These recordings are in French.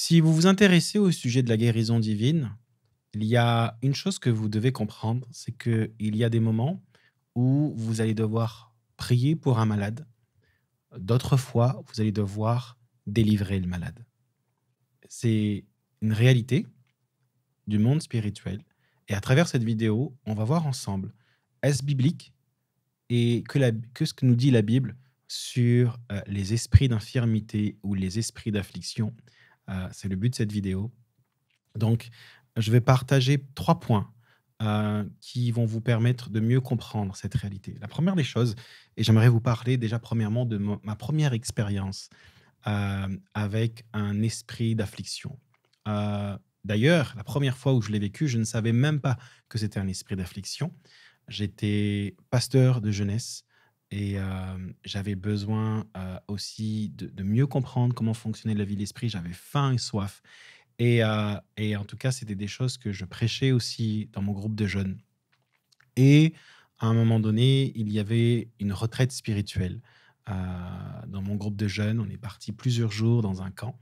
Si vous vous intéressez au sujet de la guérison divine, il y a une chose que vous devez comprendre, c'est qu'il y a des moments où vous allez devoir prier pour un malade. D'autres fois, vous allez devoir délivrer le malade. C'est une réalité du monde spirituel. Et à travers cette vidéo, on va voir ensemble, est-ce biblique et que, ce que nous dit la Bible sur euh, les esprits d'infirmité ou les esprits d'affliction euh, c'est le but de cette vidéo. Donc, je vais partager trois points euh, qui vont vous permettre de mieux comprendre cette réalité. La première des choses, et j'aimerais vous parler déjà premièrement de ma première expérience euh, avec un esprit d'affliction. D'ailleurs, la première fois où je l'ai vécu, je ne savais même pas que c'était un esprit d'affliction. J'étais pasteur de jeunesse et j'avais besoin aussi de, mieux comprendre comment fonctionnait la vie de l'esprit. J'avais faim et soif. Et, en tout cas, c'était des choses que je prêchais aussi dans mon groupe de jeunes. Et à un moment donné, il y avait une retraite spirituelle. dans mon groupe de jeunes, on est parti plusieurs jours dans un camp.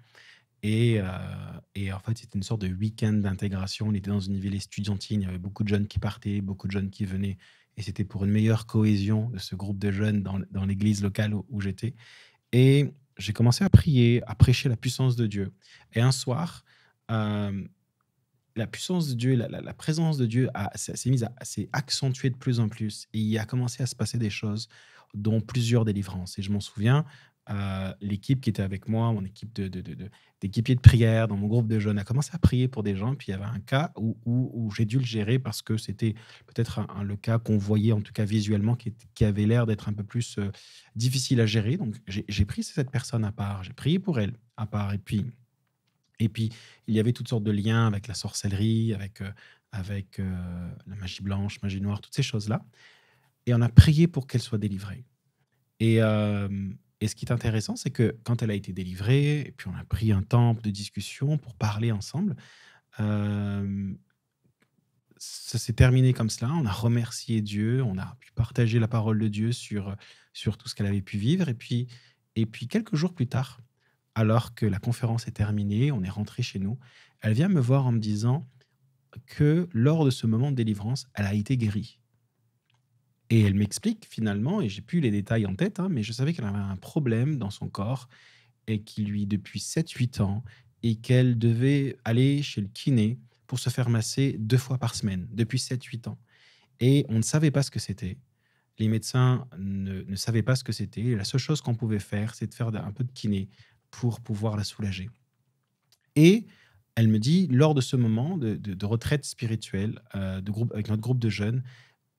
Et, en fait, c'était une sorte de week-end d'intégration. On était dans une ville étudiantine. Il y avait beaucoup de jeunes qui partaient, beaucoup de jeunes qui venaient et c'était pour une meilleure cohésion de ce groupe de jeunes dans, l'église locale où, j'étais. Et j'ai commencé à prier, à prêcher la puissance de Dieu. Et un soir, euh, la puissance de Dieu, la, présence de Dieu s'est mise à s'est accentuée de plus en plus. Et il a commencé à se passer des choses, dont plusieurs délivrances. Et je m'en souviens, l'équipe qui était avec moi, mon équipe de, d'équipiers de, prière dans mon groupe de jeunes, a commencé à prier pour des gens. Puis il y avait un cas où, où, j'ai dû le gérer parce que c'était peut-être le cas qu'on voyait, en tout cas visuellement, qui, avait l'air d'être un peu plus euh, difficile à gérer. Donc j'ai, pris cette personne à part, j'ai prié pour elle à part. Et puis, et puis il y avait toutes sortes de liens avec la sorcellerie, avec, euh, avec euh, la magie blanche, magie noire, toutes ces choses-là. Et on a prié pour qu'elle soit délivrée. Et, et ce qui est intéressant, c'est que quand elle a été délivrée, et puis on a pris un temps de discussion pour parler ensemble, euh, ça s'est terminé comme cela. On a remercié Dieu, on a pu partager la parole de Dieu sur, sur tout ce qu'elle avait pu vivre. Et puis, et puis, quelques jours plus tard, alors que la conférence est terminée, on est rentré chez nous, elle vient me voir en me disant que lors de ce moment de délivrance, elle a été guérie. Et elle m'explique finalement, et j'ai plus les détails en tête, hein, mais je savais qu'elle avait un problème dans son corps et qui lui, depuis 7-8 ans, et qu'elle devait aller chez le kiné pour se faire masser deux fois par semaine, depuis 7-8 ans. Et on ne savait pas ce que c'était. Les médecins ne, ne savaient pas ce que c'était. La seule chose qu'on pouvait faire, c'est de faire un peu de kiné pour pouvoir la soulager. Et elle me dit, lors de ce moment de, retraite spirituelle euh, de groupe, avec notre groupe de jeunes,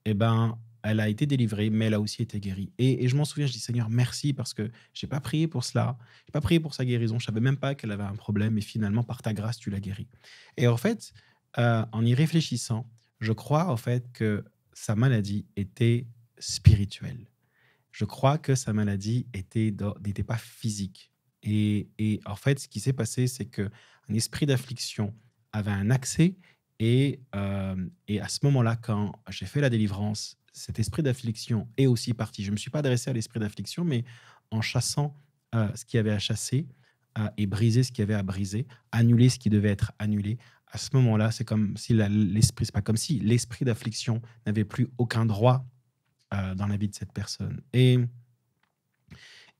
eh ben, elle a été délivrée, mais elle a aussi été guérie. Et, je m'en souviens, je dis Seigneur, merci parce que j'ai pas prié pour cela, j'ai pas prié pour sa guérison, je savais même pas qu'elle avait un problème, et finalement, par ta grâce, tu l'as guérie. Et en fait, euh, en y réfléchissant, je crois en fait que sa maladie était spirituelle. Je crois que sa maladie était n'était pas physique. Et, en fait, ce qui s'est passé, c'est que un esprit d'affliction avait un accès. Et, euh, et à ce moment-là, quand j'ai fait la délivrance, cet esprit d'affliction est aussi parti. Je ne me suis pas adressé à l'esprit d'affliction, mais en chassant euh, ce qu'il y avait à chasser et briser ce qu'il y avait à briser, annuler ce qui devait être annulé, à ce moment-là, c'est comme si l'esprit, pas comme si l'esprit d'affliction n'avait plus aucun droit euh, dans la vie de cette personne. Et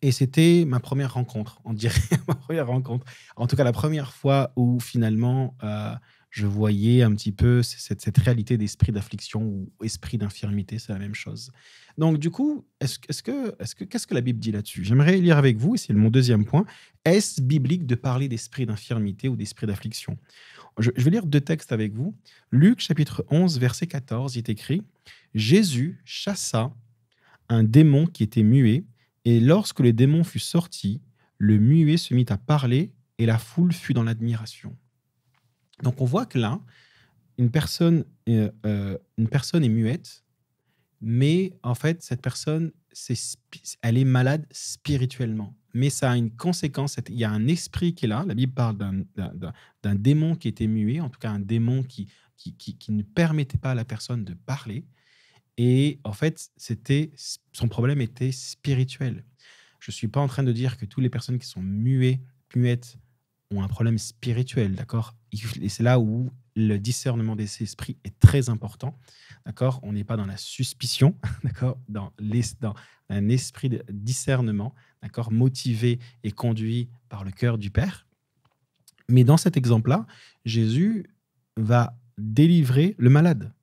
et c'était ma première rencontre, on dirait ma première rencontre. En tout cas, la première fois où finalement, euh, je voyais un petit peu cette, réalité d'esprit d'affliction ou esprit d'infirmité, c'est la même chose. Donc du coup, est-ce que, qu'est-ce que la Bible dit là-dessus J'aimerais lire avec vous, et c'est mon deuxième point. Est-ce biblique de parler d'esprit d'infirmité ou d'esprit d'affliction je, je vais lire deux textes avec vous. Luc chapitre 11, verset 14, il est écrit Jésus chassa un démon qui était muet, et lorsque le démon fut sorti, le muet se mit à parler, et la foule fut dans l'admiration. Donc on voit que là, une personne, euh, euh, une personne est muette, mais en fait, cette personne, elle est malade spirituellement. Mais ça a une conséquence, il y a un esprit qui est là, la Bible parle d'un démon qui était muet, en tout cas un démon qui, ne permettait pas à la personne de parler. Et en fait, c'était son problème était spirituel. Je ne suis pas en train de dire que toutes les personnes qui sont muettes ont un problème spirituel, d'accord Et c'est là où le discernement des esprits est très important, d'accord On n'est pas dans la suspicion, d'accord dans, un esprit de discernement, d'accord Motivé et conduit par le cœur du Père. Mais dans cet exemple-là, Jésus va délivrer le malade.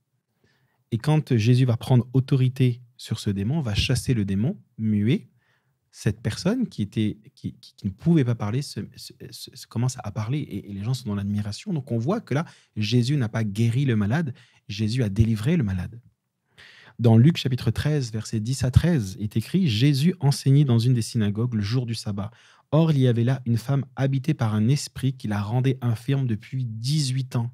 Et quand Jésus va prendre autorité sur ce démon, va chasser le démon muet, cette personne qui, était, qui, ne pouvait pas parler se, commence à parler et, les gens sont dans l'admiration. Donc on voit que là, Jésus n'a pas guéri le malade, Jésus a délivré le malade. Dans Luc chapitre 13, versets 10 à 13, est écrit Jésus enseignait dans une des synagogues le jour du sabbat. Or, il y avait là une femme habitée par un esprit qui la rendait infirme depuis 18 ans.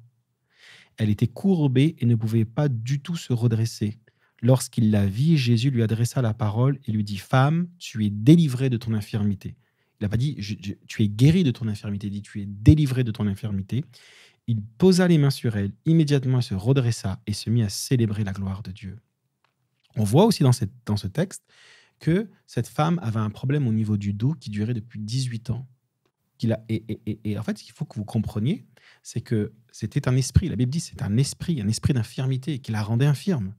Elle était courbée et ne pouvait pas du tout se redresser. Lorsqu'il la vit, Jésus lui adressa la parole et lui dit Femme, tu es délivrée de ton infirmité. Il n'a pas dit Tu es guérie de ton infirmité, il dit Tu es délivrée de ton infirmité. Il posa les mains sur elle, immédiatement elle se redressa et se mit à célébrer la gloire de Dieu. On voit aussi dans, ce texte que cette femme avait un problème au niveau du dos qui durait depuis 18 ans. A, et, et, en fait, ce qu'il faut que vous compreniez, c'est que c'était un esprit. La Bible dit c'est un esprit, un esprit d'infirmité qui la rendait infirme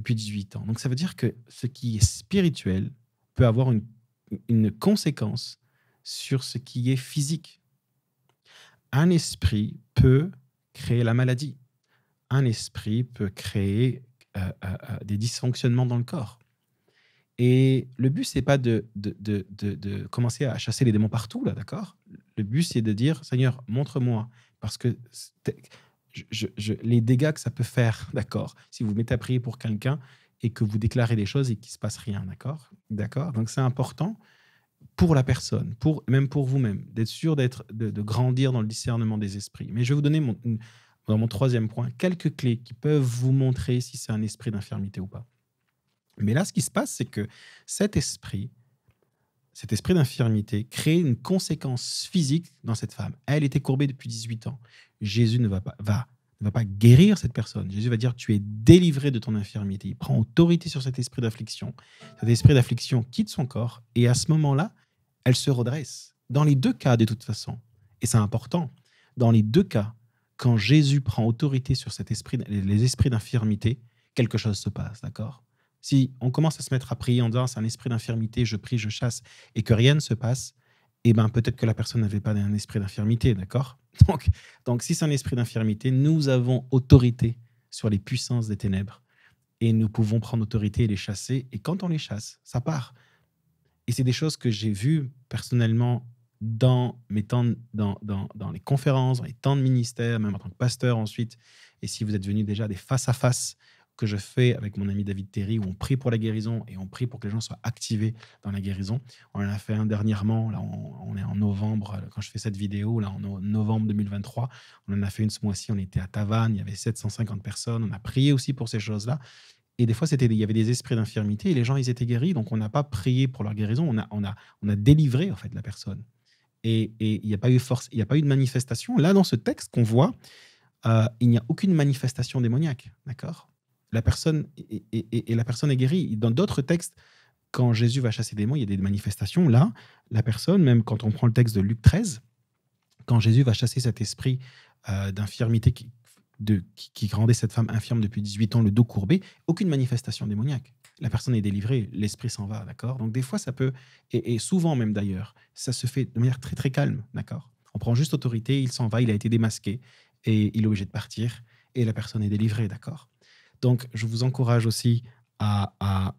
depuis 18 ans. Donc ça veut dire que ce qui est spirituel peut avoir une, conséquence sur ce qui est physique. Un esprit peut créer la maladie. Un esprit peut créer euh, euh, euh, des dysfonctionnements dans le corps. Et le but, c'est pas de, de, de, commencer à chasser les démons partout, là, d'accord Le but, c'est de dire, Seigneur, montre-moi, parce que je, les dégâts que ça peut faire, d'accord Si vous mettez à prier pour quelqu'un et que vous déclarez des choses et qu'il ne se passe rien, d'accord D'accord Donc c'est important pour la personne, pour, même pour vous-même, d'être sûr d'être, de, grandir dans le discernement des esprits. Mais je vais vous donner dans mon troisième point quelques clés qui peuvent vous montrer si c'est un esprit d'infirmité ou pas. Mais là, ce qui se passe, c'est que cet esprit cet esprit d'infirmité crée une conséquence physique dans cette femme. Elle était courbée depuis 18 ans. Jésus ne va pas, guérir cette personne. Jésus va dire, tu es délivré de ton infirmité. Il prend autorité sur cet esprit d'affliction. Cet esprit d'affliction quitte son corps et à ce moment-là, elle se redresse. Dans les deux cas, de toute façon, et c'est important, dans les deux cas, quand Jésus prend autorité sur cet esprit, les esprits d'infirmité, quelque chose se passe, d'accord si on commence à se mettre à prier en disant c'est un esprit d'infirmité, je prie, je chasse, et que rien ne se passe, eh ben, peut-être que la personne n'avait pas un esprit d'infirmité, d'accord donc, donc, si c'est un esprit d'infirmité, nous avons autorité sur les puissances des ténèbres et nous pouvons prendre autorité et les chasser. Et quand on les chasse, ça part. Et c'est des choses que j'ai vues personnellement dans mes temps, dans, les conférences, dans les temps de ministère, même en tant que pasteur ensuite. Et si vous êtes venu déjà des face-à-face, face à face que je fais avec mon ami David Terry, où on prie pour la guérison et on prie pour que les gens soient activés dans la guérison. On en a fait un dernièrement, là on, est en novembre, quand je fais cette vidéo, là en novembre 2023, on en a fait une ce mois-ci, on était à Tavannes, il y avait 750 personnes, on a prié aussi pour ces choses-là. Et des fois, c'était, il y avait des esprits d'infirmité et les gens, ils étaient guéris. Donc, on n'a pas prié pour leur guérison, on a, on a, on a délivré en fait la personne. Et il n'y a pas eu force, il n'y a pas eu de manifestation. Là, dans ce texte qu'on voit, euh, il n'y a aucune manifestation démoniaque, d'accord la personne est, et, la personne est guérie. Dans d'autres textes, quand Jésus va chasser des démons, il y a des manifestations. Là, la personne, même quand on prend le texte de Luc 13, quand Jésus va chasser cet esprit euh, d'infirmité qui, rendait cette femme infirme depuis 18 ans, le dos courbé, aucune manifestation démoniaque. La personne est délivrée, l'esprit s'en va, d'accord Donc des fois, ça peut, et souvent même d'ailleurs, ça se fait de manière très très calme, d'accord On prend juste autorité, il s'en va, il a été démasqué, et il est obligé de partir, et la personne est délivrée, d'accord donc, je vous encourage aussi à, à,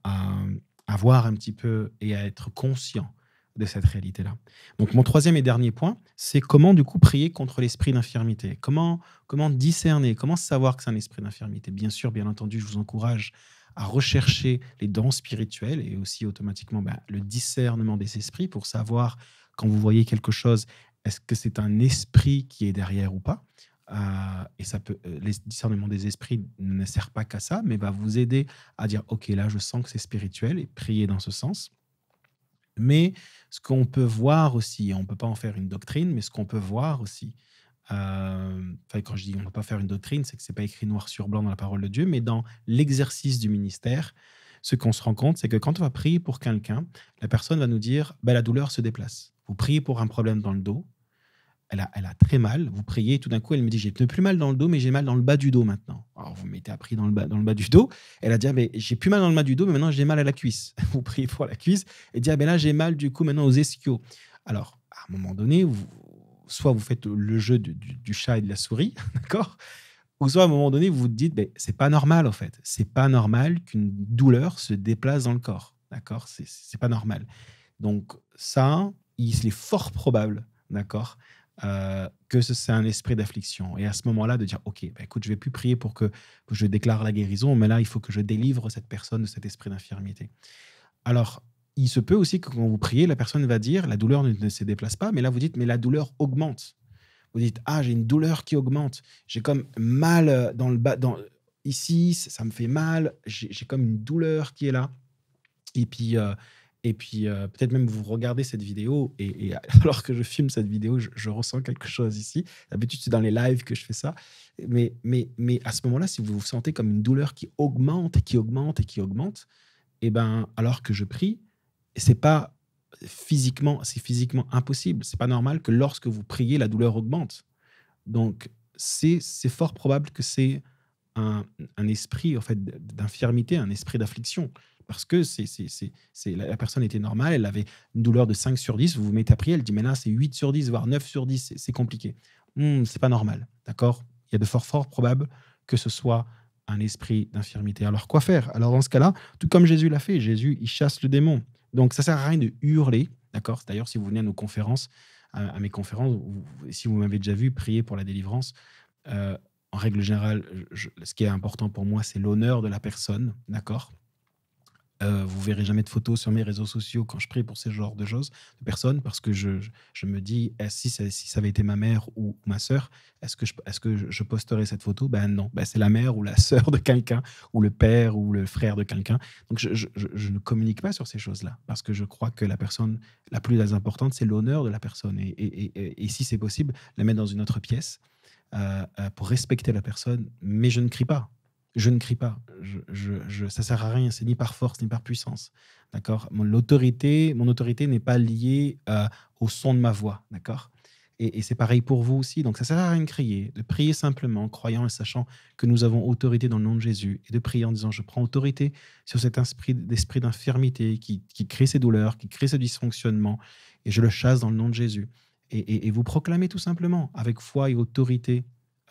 voir un petit peu et à être conscient de cette réalité-là. Donc mon troisième et dernier point, c'est comment du coup prier contre l'esprit d'infirmité comment, comment discerner Comment savoir que c'est un esprit d'infirmité Bien sûr, bien entendu, je vous encourage à rechercher les dons spirituels et aussi automatiquement bah, le discernement des esprits pour savoir quand vous voyez quelque chose, est-ce que c'est un esprit qui est derrière ou pas euh, et ça peut, euh, les discernements des esprits ne sert pas qu'à ça, mais va vous aider à dire ok là je sens que c'est spirituel et prier dans ce sens. Mais ce qu'on peut voir aussi, et on peut pas en faire une doctrine, mais ce qu'on peut voir aussi, euh, quand je dis on ne peut pas faire une doctrine, c'est que n'est pas écrit noir sur blanc dans la parole de Dieu, mais dans l'exercice du ministère, ce qu'on se rend compte, c'est que quand on va prier pour quelqu'un, la personne va nous dire bah, la douleur se déplace. Vous priez pour un problème dans le dos, elle a, très mal. Vous priez, tout d'un coup, elle me dit J'ai plus mal dans le dos, mais j'ai mal dans le bas du dos maintenant. Alors, vous mettez appris dans le bas, dans le bas du dos. Elle a dit ah, mais J'ai plus mal dans le bas du dos, mais maintenant j'ai mal à la cuisse. Vous priez pour la cuisse. Et dit ah, là, j'ai mal du coup maintenant aux ischios. Alors, à un moment donné, soit vous faites le jeu du, chat et de la souris, d'accord ou soit à un moment donné, vous vous dites, ben, c'est pas normal en fait. C'est pas normal qu'une douleur se déplace dans le corps. D'accord C'est pas normal. Donc, ça, il est fort probable, d'accord, euh, que c'est un esprit d'affliction. Et à ce moment-là, de dire, OK, bah, écoute, je vais plus prier pour que je déclare la guérison, mais là, il faut que je délivre cette personne de cet esprit d'infirmité. Alors, il se peut aussi que quand vous priez, la personne va dire, la douleur ne, se déplace pas, mais là, vous dites, mais la douleur augmente. Vous dites, ah, j'ai une douleur qui augmente, j'ai comme mal euh, dans le bas, dans, ici, ça me fait mal, j'ai comme une douleur qui est là. Et puis, euh, et puis, euh, peut-être même vous regardez cette vidéo, et, alors que je filme cette vidéo, je, ressens quelque chose ici. D'habitude, c'est dans les lives que je fais ça. Mais, mais, mais à ce moment-là, si vous vous sentez comme une douleur qui augmente, et qui augmente et qui augmente, et eh ben, alors que je prie, c'est pas physiquement, c'est physiquement impossible. C'est pas normal que lorsque vous priez, la douleur augmente. Donc, c'est fort probable que c'est un, un, esprit en fait d'infirmité, un esprit d'affliction parce que c'est, c'est, la, personne était normale, elle avait une douleur de 5 sur 10, vous vous mettez à prier, elle dit mais là c'est 8 sur 10, voire 9 sur 10, c'est compliqué. Ce hmm, c'est pas normal, d'accord Il y a de fort fort probable que ce soit un esprit d'infirmité. Alors quoi faire Alors dans ce cas-là, tout comme Jésus l'a fait, Jésus il chasse le démon. Donc ça sert à rien de hurler, d'accord D'ailleurs si vous venez à nos conférences, à, mes conférences, si vous m'avez déjà vu prier pour la délivrance, euh, en règle générale, ce qui est important pour moi, c'est l'honneur de la personne, d'accord vous euh, vous verrez jamais de photos sur mes réseaux sociaux quand je prie pour ces genres de choses, de personnes, parce que je, me dis, eh, si, ça, ça avait été ma mère ou ma sœur, est-ce que, je, ce que je posterais cette photo Ben non, ben, c'est la mère ou la sœur de quelqu'un, ou le père ou le frère de quelqu'un. Donc je, ne communique pas sur ces choses-là, parce que je crois que la personne la plus importante, c'est l'honneur de la personne. Et, si c'est possible, la mettre dans une autre pièce. Euh, euh, pour respecter la personne, mais je ne crie pas je ne crie pas. Je, ne ça sert à rien. C'est ni par force ni par puissance. D'accord. Mon autorité, mon autorité n'est pas liée euh, au son de ma voix. D'accord. Et, c'est pareil pour vous aussi. Donc ça sert à rien de crier, de prier simplement, croyant et sachant que nous avons autorité dans le nom de Jésus, et de prier en disant je prends autorité sur cet esprit, d'infirmité qui, crée ces douleurs, qui crée ce dysfonctionnement, et je le chasse dans le nom de Jésus. Et, vous proclamez tout simplement avec foi et autorité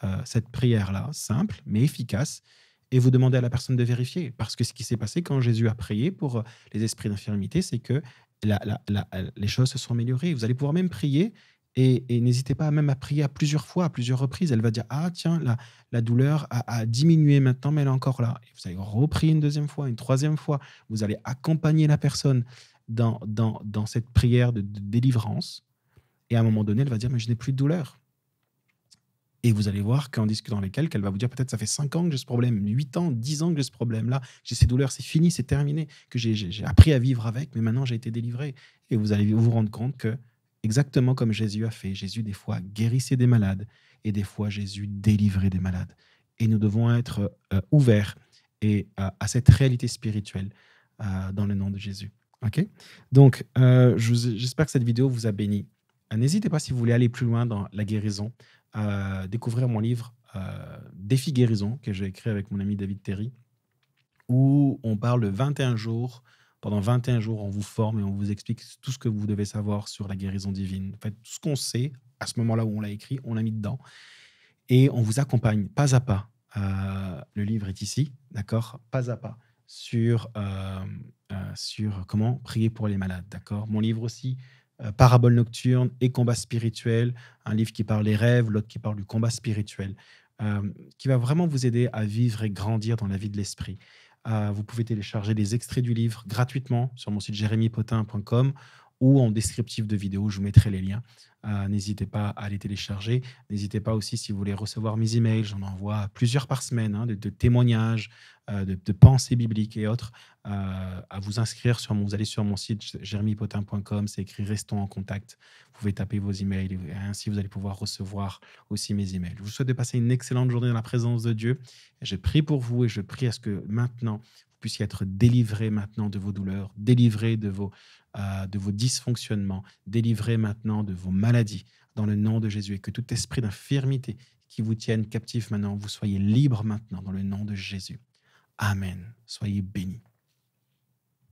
euh, cette prière là, simple mais efficace et vous demandez à la personne de vérifier. Parce que ce qui s'est passé quand Jésus a prié pour euh, les esprits d'infirmité, c'est que euh, les choses se sont améliorées. Vous allez pouvoir même prier et, n'hésitez pas même à prier à plusieurs fois, à plusieurs reprises. Elle va dire Ah, tiens, la, la douleur a, diminué maintenant, mais elle est encore là. vous allez reprier une deuxième fois, une troisième fois. Vous allez accompagner la personne dans, dans, cette prière de, de délivrance. Et à un moment donné, elle va dire Mais je n'ai plus de douleur. Et vous allez voir qu'en discutant avec elle, qu'elle va vous dire peut-être ça fait 5 ans que j'ai ce problème, 8 ans, 10 ans que j'ai ce problème-là, j'ai ces douleurs, c'est fini, c'est terminé, que j'ai appris à vivre avec, mais maintenant j'ai été délivré. Et vous allez vous rendre compte que, exactement comme Jésus a fait, Jésus des fois guérissait des malades et des fois Jésus délivrait des malades. Et nous devons être euh, euh, ouverts et, euh, à cette réalité spirituelle dans le nom de Jésus. Ok Donc, j'espère que cette vidéo vous a béni. N'hésitez pas si vous voulez aller plus loin dans la guérison découvrir mon livre euh, Défi guérison que j'ai écrit avec mon ami David Terry, où on parle de 21 jours. Pendant 21 jours, on vous forme et on vous explique tout ce que vous devez savoir sur la guérison divine. En fait, tout ce qu'on sait à ce moment-là où on l'a écrit, on l'a mis dedans. Et on vous accompagne pas à pas. Euh, le livre est ici, d'accord Pas à pas sur, euh, sur comment prier pour les malades, d'accord Mon livre aussi euh, Parabole nocturne et Combat spirituel, un livre qui parle des rêves, l'autre qui parle du combat spirituel, euh, qui va vraiment vous aider à vivre et grandir dans la vie de l'esprit. Euh, vous pouvez télécharger des extraits du livre gratuitement sur mon site jérémypotin.com ou en descriptif de vidéo. Je vous mettrai les liens. Euh, n'hésitez pas à les télécharger. N'hésitez pas aussi si vous voulez recevoir mes emails. J'en envoie plusieurs par semaine hein, de, témoignages, euh, de, pensées bibliques et autres. Euh, à vous inscrire sur mon, vous allez sur mon site jeremypotin.com, C'est écrit restons en contact. Vous pouvez taper vos emails et ainsi vous allez pouvoir recevoir aussi mes emails. Je vous souhaite de passer une excellente journée dans la présence de Dieu. Je prie pour vous et je prie à ce que maintenant vous puissiez être délivré maintenant de vos douleurs, délivré de vos euh, de vos dysfonctionnements, délivrez maintenant de vos maladies dans le nom de Jésus et que tout esprit d'infirmité qui vous tienne captif maintenant, vous soyez libre maintenant dans le nom de Jésus. Amen. Soyez bénis.